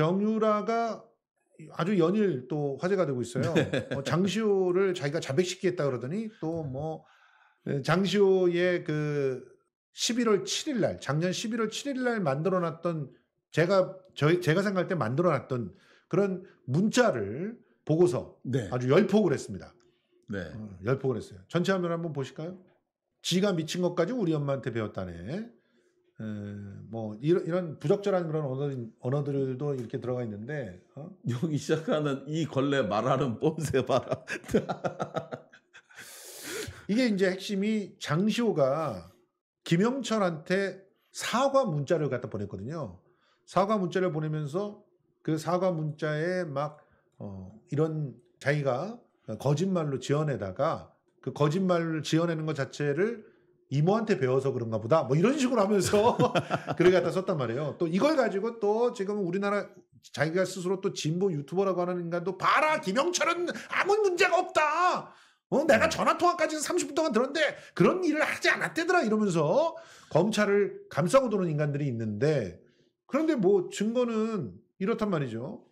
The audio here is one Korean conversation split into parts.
정유라가 아주 연일 또 화제가 되고 있어요. 네. 어, 장시호를 자기가 자백시키겠다 그러더니 또뭐 네, 장시호의 그 11월 7일 날 작년 11월 7일 날 만들어 놨던 제가 저 제가 생각할 때 만들어 놨던 그런 문자를 보고서 네. 아주 열폭을 했습니다. 네. 어, 열폭을 했어요. 전체 화면 한번 보실까요? 지가 미친 것까지 우리 엄마한테 배웠다네. 예, 뭐 이런, 이런 부적절한 그런 언어들, 언어들도 이렇게 들어가 있는데 어? 여기 시작하는 이 걸레 말하는 뽐새 봐라. 이게 이제 핵심이 장시호가 김영철한테 사과 문자를 갖다 보냈거든요. 사과 문자를 보내면서 그 사과 문자에 막 어, 이런 자기가 거짓말로 지어내다가 그 거짓말을 지어내는 것 자체를 이모한테 배워서 그런가 보다. 뭐 이런 식으로 하면서 글을 갖다 썼단 말이에요. 또 이걸 가지고 또 지금 우리나라 자기가 스스로 또 진보 유튜버라고 하는 인간도 봐라 김영철은 아무 문제가 없다. 어, 내가 전화통화까지 30분 동안 들었는데 그런 일을 하지 않았대더라 이러면서 검찰을 감싸고 도는 인간들이 있는데 그런데 뭐 증거는 이렇단 말이죠.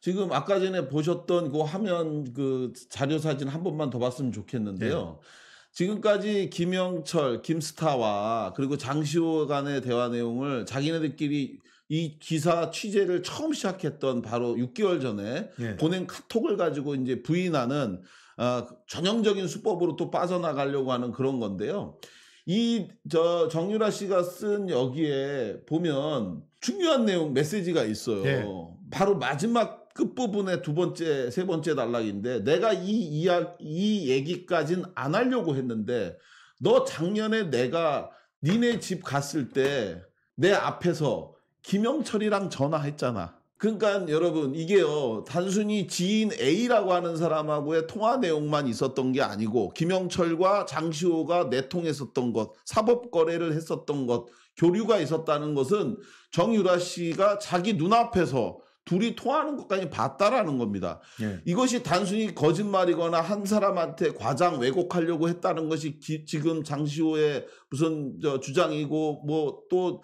지금 아까 전에 보셨던 그 화면 그 자료 사진 한 번만 더 봤으면 좋겠는데요. 네. 지금까지 김영철, 김스타와 그리고 장시호 간의 대화 내용을 자기네들끼리 이 기사 취재를 처음 시작했던 바로 6개월 전에 네. 보낸 카톡을 가지고 이제 부인하는 어, 전형적인 수법으로 또 빠져나가려고 하는 그런 건데요. 이 저 정유라 씨가 쓴 여기에 보면 중요한 내용 메시지가 있어요. 네. 바로 마지막 끝부분의 두 번째, 세 번째 단락인데 내가 이 이야, 이 얘기까진 안 하려고 했는데 너 작년에 내가 니네 집 갔을 때 내 앞에서 김영철이랑 전화했잖아. 그러니까 여러분 이게요 단순히 지인 A라고 하는 사람하고의 통화 내용만 있었던 게 아니고 김영철과 장시호가 내통했었던 것 사법 거래를 했었던 것 교류가 있었다는 것은 정유라 씨가 자기 눈앞에서 둘이 통하는 것까지 봤다라는 겁니다. 예. 이것이 단순히 거짓말이거나 한 사람한테 과장 왜곡하려고 했다는 것이 기, 지금 장시호의 무슨 저 주장이고 뭐 또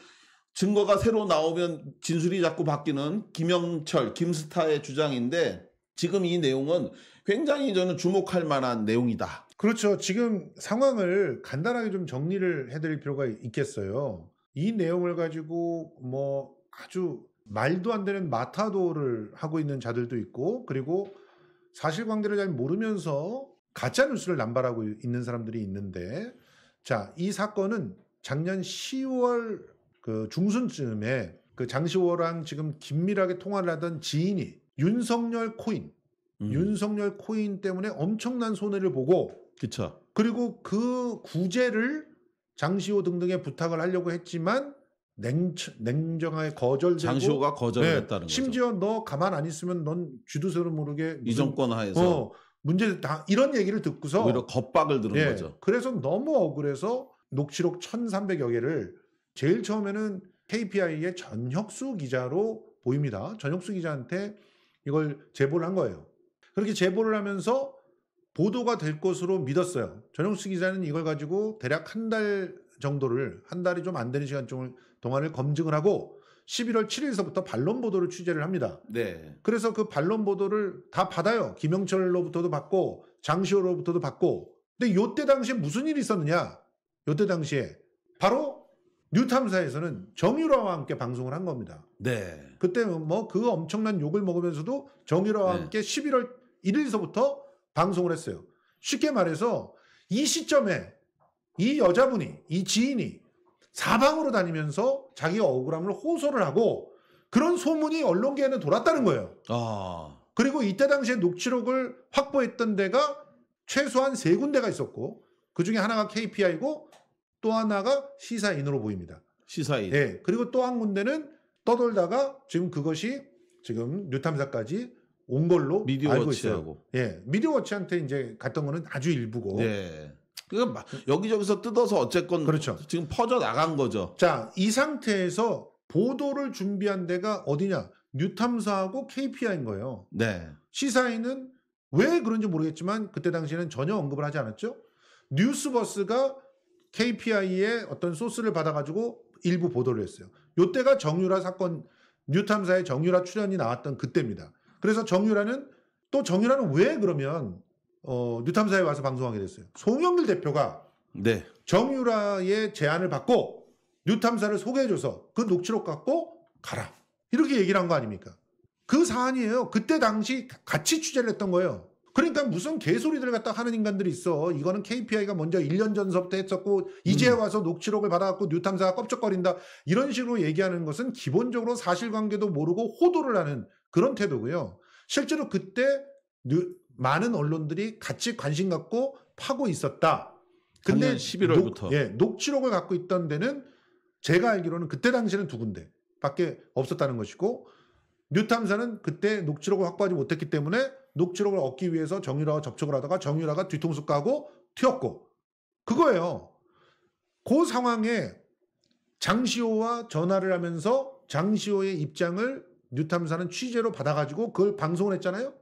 증거가 새로 나오면 진술이 자꾸 바뀌는 김영철, 김스타의 주장인데 지금 이 내용은 굉장히 저는 주목할 만한 내용이다. 그렇죠. 지금 상황을 간단하게 좀 정리를 해드릴 필요가 있겠어요. 이 내용을 가지고 뭐 아주 말도 안 되는 마타도를 하고 있는 자들도 있고 그리고 사실관계를 잘 모르면서 가짜 뉴스를 남발하고 있는 사람들이 있는데 자 이 사건은 작년 10월 그 중순쯤에 그 장시호랑 지금 긴밀하게 통화를 하던 지인이 윤석열 코인 음. 윤석열 코인 때문에 엄청난 손해를 보고 그쵸. 그리고 그 구제를 장시호 등등에 부탁을 하려고 했지만 냉, 냉정하게 거절되고 장시호가 거절했다는 네, 심지어 거죠. 너 가만 안 있으면 넌주도세로 모르게 이정권 하에서 어, 문제 다 이런 얘기를 듣고서 오히려 겁박을 들은 네, 거죠. 그래서 너무 억울해서 녹취록 1,300여 개를 제일 처음에는 KPI의 전혁수 기자로 보입니다. 전혁수 기자한테 이걸 제보를 한 거예요. 그렇게 제보를 하면서 보도가 될 것으로 믿었어요. 전영수 기자는 이걸 가지고 대략 한 달 정도를 한 달이 좀 안 되는 시간 쯤을 동안을 검증을 하고 11월 7일서부터 반론 보도를 취재를 합니다. 네. 그래서 그 반론 보도를 다 받아요. 김영철로부터도 받고 장시호로부터도 받고. 근데 요때 당시에 무슨 일이 있었느냐? 요때 당시에 바로 뉴탐사에서는 정유라와 함께 방송을 한 겁니다. 네. 그때 뭐 그 엄청난 욕을 먹으면서도 정유라와 네. 함께 11월 1일서부터 방송을 했어요. 쉽게 말해서 이 시점에 이 여자분이 이 지인이 사방으로 다니면서 자기 억울함을 호소를 하고 그런 소문이 언론계에는 돌았다는 거예요. 아. 그리고 이때 당시에 녹취록을 확보했던 데가 최소한 세 군데가 있었고 그 중에 하나가 KPI고 또 하나가 시사인으로 보입니다. 시사인. 예. 그리고 또 한 군데는 떠돌다가 지금 그것이 지금 뉴탐사까지 온 걸로 알고 있어요. 예. 미디어워치한테 이제 갔던 거는 아주 일부고. 네. 그러 여기저기서 뜯어서 어쨌건 그렇죠. 지금 퍼져 나간 거죠. 자, 이 상태에서 보도를 준비한 데가 어디냐? 뉴탐사하고 KPI인 거예요. 네. 시사인은 왜 그런지 모르겠지만 그때 당시에는 전혀 언급을 하지 않았죠. 뉴스버스가 KPI의 어떤 소스를 받아가지고 일부 보도를 했어요. 요때가 정유라 사건, 뉴탐사의 정유라 출연이 나왔던 그때입니다. 그래서 정유라는 또 정유라는 왜 그러면 어, 뉴탐사에 와서 방송하게 됐어요. 송영길 대표가 네. 정유라의 제안을 받고 뉴탐사를 소개해줘서 그 녹취록 갖고 가라. 이렇게 얘기를 한 거 아닙니까? 그 사안이에요. 그때 당시 같이 취재를 했던 거예요. 그러니까 무슨 개소리들 갖다 하는 인간들이 있어. 이거는 KPI가 먼저 1년 전서부터 했었고 이제 음. 와서 녹취록을 받아갖고 뉴탐사가 껍적거린다. 이런 식으로 얘기하는 것은 기본적으로 사실관계도 모르고 호도를 하는 그런 태도고요. 실제로 그때 뉴, 많은 언론들이 같이 관심 갖고 파고 있었다. 근데 11월부터 녹, 예, 녹취록을 갖고 있던 데는 제가 알기로는 그때 당시에는 두 군데 밖에 없었다는 것이고 뉴탐사는 그때 녹취록을 확보하지 못했기 때문에 녹취록을 얻기 위해서 정유라와 접촉을 하다가 정유라가 뒤통수 까고 튀었고 그거예요. 그 상황에 장시호와 전화를 하면서 장시호의 입장을 뉴탐사는 취재로 받아가지고 그걸 방송을 했잖아요.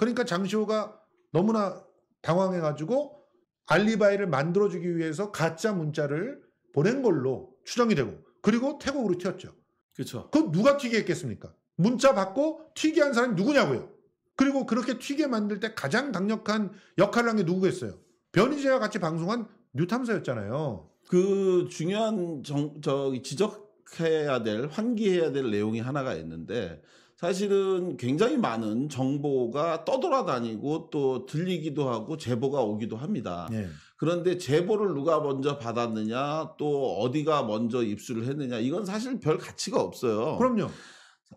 그러니까 장시호가 너무나 당황해가지고 알리바이를 만들어주기 위해서 가짜 문자를 보낸 걸로 추정이 되고 그리고 태국으로 튀었죠. 그렇죠. 그 누가 튀게 했겠습니까? 문자 받고 튀게 한 사람이 누구냐고요. 그리고 그렇게 튀게 만들 때 가장 강력한 역할을 한 게 누구겠어요? 변희재와 같이 방송한 뉴탐사였잖아요. 그 중요한 정, 저 지적해야 될 환기해야 될 내용이 하나가 있는데 사실은 굉장히 많은 정보가 떠돌아다니고 또 들리기도 하고 제보가 오기도 합니다. 네. 그런데 제보를 누가 먼저 받았느냐 또 어디가 먼저 입수를 했느냐 이건 사실 별 가치가 없어요. 그럼요.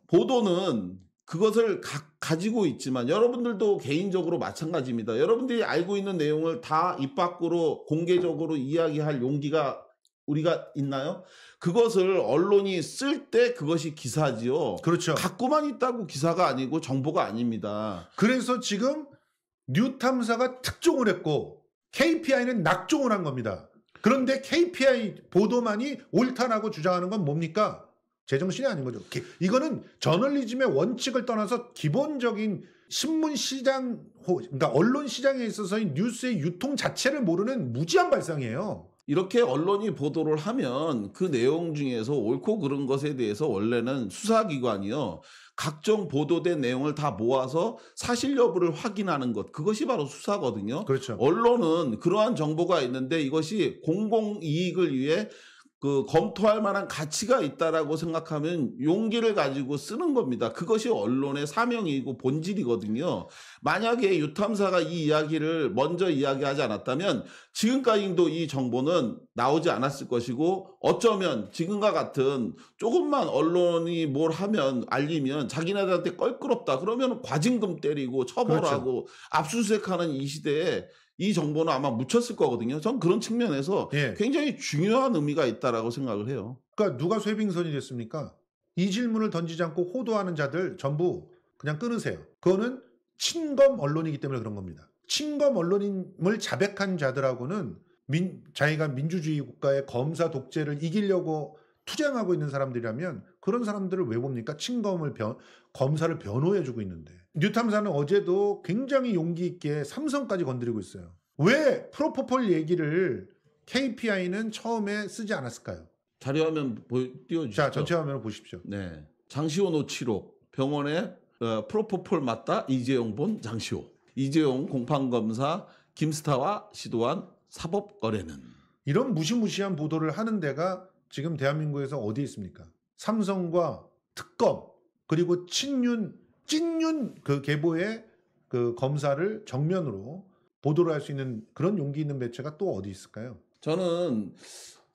보도는 그것을 가, 지고 있지만 여러분들도 개인적으로 마찬가지입니다. 여러분들이 알고 있는 내용을 다 입 밖으로 공개적으로 이야기할 용기가 우리가 있나요? 그것을 언론이 쓸 때 그것이 기사지요. 그렇죠. 갖고만 있다고 기사가 아니고 정보가 아닙니다. 그래서 지금 뉴탐사가 특종을 했고 KPI는 낙종을 한 겁니다. 그런데 KPI 보도만이 옳다라고 주장하는 건 뭡니까? 제정신이 아닌 거죠. 이거는 저널리즘의 원칙을 떠나서 기본적인 신문 시장, 그러니까 언론 시장에 있어서의 뉴스의 유통 자체를 모르는 무지한 발상이에요. 이렇게 언론이 보도를 하면 그 내용 중에서 옳고 그른 것에 대해서 원래는 수사기관이요. 각종 보도된 내용을 다 모아서 사실 여부를 확인하는 것 그것이 바로 수사거든요. 그렇죠. 언론은 그러한 정보가 있는데 이것이 공공 이익을 위해 그 검토할 만한 가치가 있다라고 생각하면 용기를 가지고 쓰는 겁니다. 그것이 언론의 사명이고 본질이거든요. 만약에 유탐사가 이 이야기를 먼저 이야기하지 않았다면 지금까지도 이 정보는 나오지 않았을 것이고 어쩌면 지금과 같은 조금만 언론이 뭘 하면 알리면 자기네들한테 껄끄럽다 그러면 과징금 때리고 처벌하고 그렇죠. 압수수색하는 이 시대에 이 정보는 아마 묻혔을 거거든요. 전 그런 측면에서 예. 굉장히 중요한 의미가 있다라고 생각을 해요. 그러니까 누가 쇠빙선이 됐습니까? 이 질문을 던지지 않고 호도하는 자들 전부 그냥 끊으세요. 그거는 친검 언론이기 때문에 그런 겁니다. 친검 언론임을 자백한 자들하고는 민, 자기가 민주주의 국가의 검사 독재를 이기려고 투쟁하고 있는 사람들이라면 그런 사람들을 왜 봅니까? 친검을 변, 검사를 변호해주고 있는데. 뉴탐사는 어제도 굉장히 용기 있게 삼성까지 건드리고 있어요. 왜 프로포폴 얘기를 KPI는 처음에 쓰지 않았을까요? 자료 화면 띄워주시죠. 자, 전체 화면을 보십시오. 네. 장시호 노치록 병원에 어, 프로포폴 맞다 이재용 본 장시호 이재용 공판검사 김스타와 시도한 사법 거래는 이런 무시무시한 보도를 하는 데가 지금 대한민국에서 어디 있습니까? 삼성과 특검 그리고 친윤 박윤그 계보의 그 검사를 정면으로 보도를 할 수 있는 그런 용기 있는 매체가 또 어디 있을까요? 저는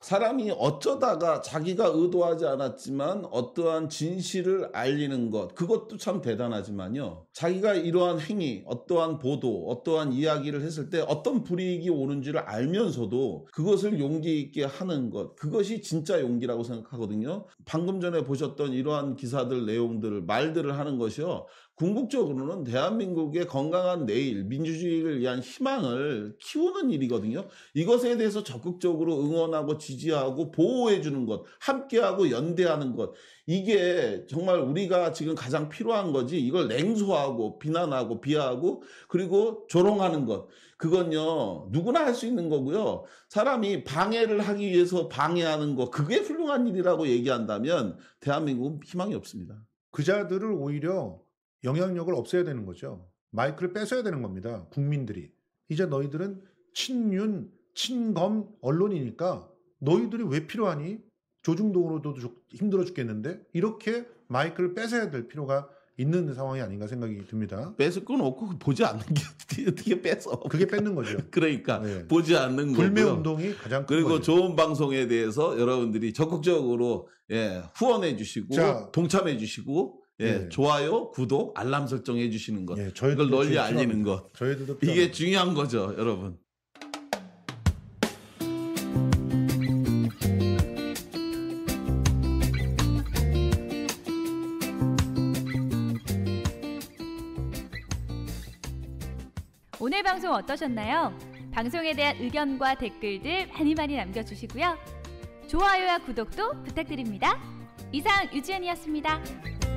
사람이 어쩌다가 자기가 의도하지 않았지만 어떠한 진실을 알리는 것 그것도 참 대단하지만요 자기가 이러한 행위 어떠한 보도 어떠한 이야기를 했을 때 어떤 불이익이 오는지를 알면서도 그것을 용기 있게 하는 것 그것이 진짜 용기라고 생각하거든요 방금 전에 보셨던 이러한 기사들 내용들을 말들을 하는 것이요 궁극적으로는 대한민국의 건강한 내일, 민주주의를 위한 희망을 키우는 일이거든요. 이것에 대해서 적극적으로 응원하고 지지하고 보호해주는 것, 함께하고 연대하는 것. 이게 정말 우리가 지금 가장 필요한 거지. 이걸 냉소하고 비난하고 비하하고 그리고 조롱하는 것. 그건요, 누구나 할 수 있는 거고요. 사람이 방해를 하기 위해서 방해하는 것. 그게 훌륭한 일이라고 얘기한다면 대한민국은 희망이 없습니다. 그 자들을 오히려 영향력을 없애야 되는 거죠. 마이크를 뺏어야 되는 겁니다. 국민들이. 이제 너희들은 친윤, 친검 언론이니까 너희들이 왜 필요하니? 조중동으로도 힘들어 죽겠는데 이렇게 마이크를 뺏어야 될 필요가 있는 상황이 아닌가 생각이 듭니다. 뺏을 건 없고 보지 않는 게 어떻게 뺏어? 그게 뺏는 거죠. 그러니까 네. 보지 않는 거. 불매 운동이 가장 그리고 거죠. 좋은 방송에 대해서 여러분들이 적극적으로 예, 후원해 주시고 자, 동참해 주시고 예, 예, 좋아요, 구독, 알람 설정해 주시는 것. 예, 저희걸 널리 알리는 것. 저희들도 이게 중요한 거죠, 여러분. 오늘 방송 어떠셨나요? 방송에 대한 의견과 댓글들 많이 많이 남겨주시고요. 좋아요와 구독도 부탁드립니다. 이상 유지연이었습니다.